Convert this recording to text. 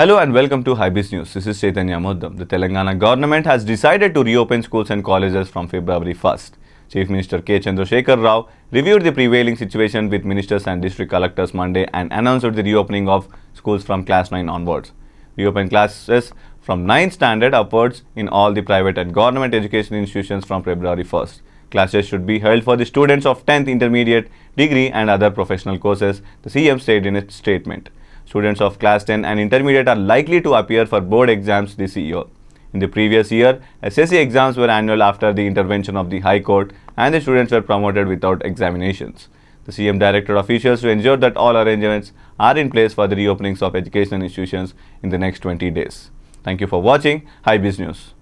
Hello and welcome to Hybis News. This is Chaitanya Muddam. The Telangana government has decided to reopen schools and colleges from February 1st. Chief Minister K. Chandrasekhar Rao reviewed the prevailing situation with ministers and district collectors Monday and announced the reopening of schools from class 9 onwards. Reopen classes from 9th standard upwards in all the private and government education institutions from February 1st. Classes should be held for the students of 10th intermediate degree and other professional courses, the CM said in its statement students of class 10 and intermediate are likely to appear for board exams this year. In the previous year, SSC exams were annual after the intervention of the High Court and the students were promoted without examinations. The CM directed officials to ensure that all arrangements are in place for the reopenings of educational institutions in the next 20 days. Thank you for watching. Hi Biz News.